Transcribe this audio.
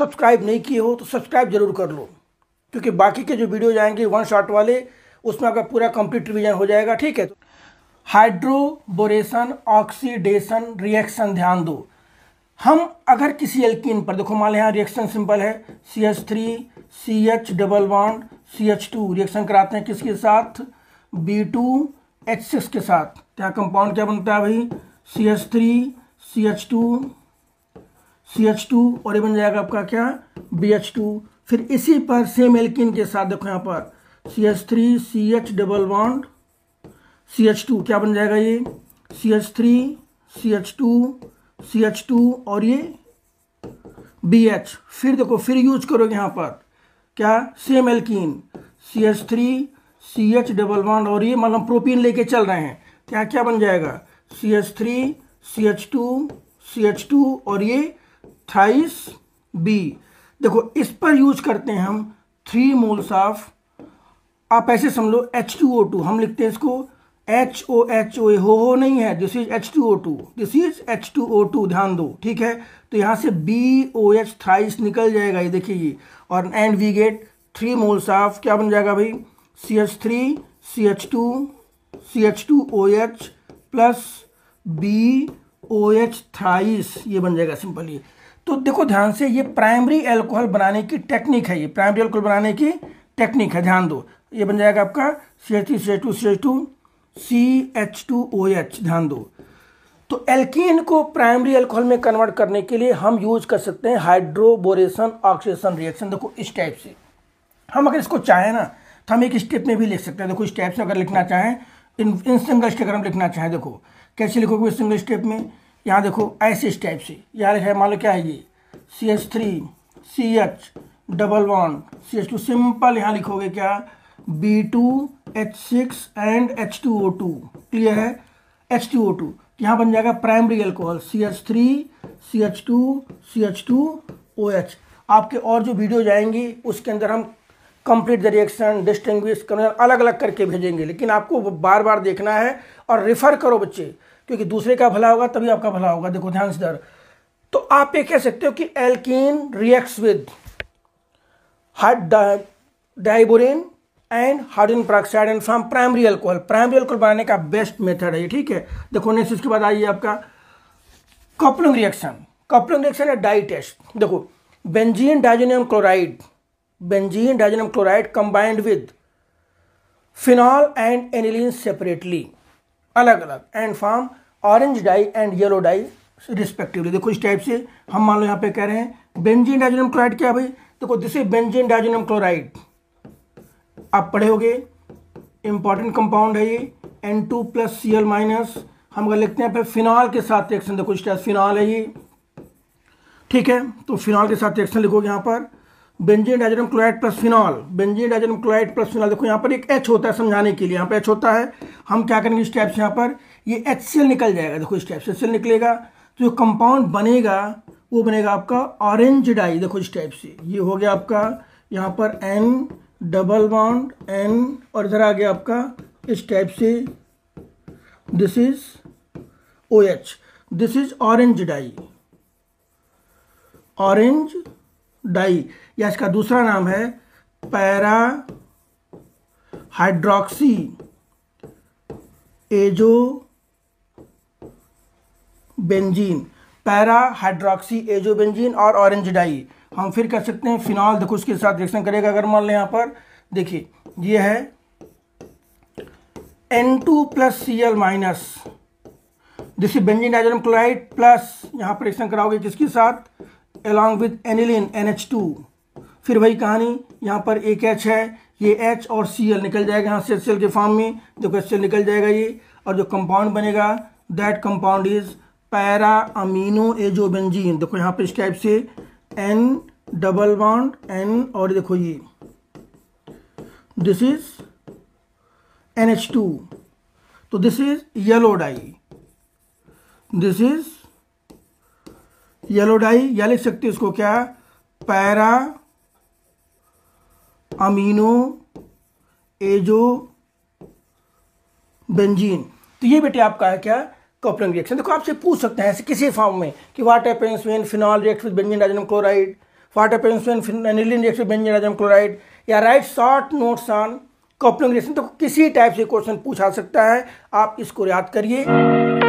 subscribe नहीं किए हो तो सब्सक्राइब जरूर कर लो क्योंकि बाकी के जो वीडियो जाएंगे वन शॉट वाले उसमें आपका पूरा कंप्लीट रिवीजन हो जाएगा ठीक है हाइड्रोबोरेशन ऑक्सीडेशन रिएक्शन ध्यान दो हम अगर किसी एल्किन पर देखो मान लिया रिएक्शन सिंपल है C H three C H double वन सी एच टू रिएक्शन कराते हैं किसके साथ बी टू एच सिक्स के साथ क्या कंपाउंड क्या बनता है भाई C H three C H two C H two और ये बन जाएगा आपका क्या बी एच टू फिर इसी पर सेम एल्किन के साथ देखो यहाँ पर C H three C H double bond C H two क्या बन जाएगा ये C H three C H two C H two और ये बी एच फिर देखो फिर यूज करोगे यहाँ पर क्या same alkene C H three C H double bond और ये मतलब प्रोटीन लेके चल रहे हैं क्या क्या बन जाएगा C H three C H two C H two और ये थाइस बी देखो इस पर यूज करते हैं हम थ्री मोल्स ऑफ आप ऐसे समझ लो एच टू ओ टू हम लिखते हैं इसको एच ओ एच ओ हो हो नहीं है this is H two O two this is H two O two ध्यान दो ठीक है तो यहाँ से बी ओ एच थ्राइस निकल जाएगा ये देखिए ये और and we get three moles of क्या बन जाएगा भाई C H three C H two C H two O H plus B O H thrice ये बन जाएगा सिंपल ये तो देखो ध्यान से ये प्राइमरी एल्कोहल बनाने की टेक्निक है ये प्राइमरी एल्कोहल बनाने की टेक्निक है ध्यान दो ये बन जाएगा आपका C H C two C two C H two O H ध्यान दो तो एल्कीन को प्राइमरी एल्कोहल में कन्वर्ट करने के लिए हम यूज कर सकते हैं हाइड्रोबोरेशन ऑक्सीजन रिएक्शन देखो इस टाइप से हम अगर इसको चाहें ना तो हम एक स्टेप में भी लिख सकते हैं देखो इस टाइप से अगर लिखना चाहें इन इन सिंगल स्टेप अगर हम लिखना चाहें देखो कैसे लिखोगे सिंगल स्टेप में यहाँ देखो ऐसे इस टाइप से यार है मान लो क्या है ये C H three C H double वन सी एच टू सिंपल यहाँ लिखोगे क्या B two H six and H two O two clear है एच टू ओ टू यहाँ बन जाएगा primary alcohol C H three C H two C H two O H आपके और जो वीडियो जाएंगी उसके अंदर हम कंप्लीट द रिएक्शन डिस्टिंग्विश अलग अलग करके भेजेंगे लेकिन आपको बार बार देखना है और रिफर करो बच्चे क्योंकि दूसरे का भला होगा तभी आपका भला होगा देखो ध्यान से तो आप ये कह सकते हो कि alkene reacts with hard diborane and hydrogen peroxide and from primary alcohol primary alcohol बनाने का बेस्ट मेथड है ये ठीक है देखो नेक्स्ट इसके बाद आइए आपका कपलिंग रिएक्शन कपलिंग रिएक्शन है डाई टेस्ट देखो benzene diazonium chloride benzene diazonium chloride combined with phenol and aniline separately अलग अलग and form orange dye and yellow dye respectively देखो इस टाइप से हम मान लो यहाँ पे कह रहे हैं बेंजीन डाइजोनियम क्लोराइड क्या भाई देखो this is benzene diazonium chloride आप पढ़े होगे इंपॉर्टेंट कंपाउंड है ये N two plus C L minus हम अगर लिखते हैं फिनॉल के साथ एक्शन देखो इस टाइप फिनॉल है ये ठीक है तो फिनॉल के साथ एक्शन लिखोगे यहाँ पर benzene diazonium chloride plus phenol benzene diazonium chloride plus phenol देखो यहाँ पर एक एच होता है समझाने के लिए यहाँ पर एच होता है हम क्या करेंगे इस टाइप से यहाँ पर ये एच निकल जाएगा देखो इस टाइप से एच निकलेगा तो जो कंपाउंड बनेगा वो बनेगा आपका ऑरेंज डाई देखो इस टाइप से ये हो गया आपका यहाँ पर एन डबल बाउंड एन और इधर आ गया आपका इस टाइप से this is O H this is orange dye orange dye या इसका दूसरा नाम है para hydroxy azo benzene para hydroxy azo benzene और ऑरेंज डाई हम फिर कर सकते हैं फिनॉल देखो उसके साथ रिएक्शन करेगा अगर मान लें यहाँ पर देखिए ये है N two plus C L minus जिससे बेंजीन डाइजोनियम क्लोराइड प्लस यहाँ पर रिएक्शन कराओगे किसके साथ along with aniline N H two फिर वही कहानी यहाँ पर एक एच है ये एच और सी एल निकल जाएगा यहाँ से एच के फॉर्म में देखो एच निकल जाएगा ये और जो कंपाउंड बनेगा that compound is para amino azobenzene देखो यहाँ पर इस टाइप से एन डबल बॉन्ड एन और देखो ये this is N H two तो this is yellow dye this is yellow dye या लिख सकते हो इसको क्या पैरा अमीनो एजो बेंजीन तो ये बेटे आपका है क्या कपलिंग रिएक्शन देखो आपसे पूछ सकते हैं ऐसे किसी फॉर्म में कि what happens when phenol react with benzene diazonium chloride what happens when aniline react with benzene diazonium chloride या write short notes on coupling reaction तो किसी टाइप से क्वेश्चन पूछा सकता है आप इसको याद करिए